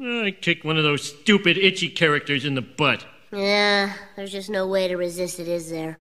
I kicked one of those stupid itchy characters in the butt. Yeah, there's just no way to resist it, is there?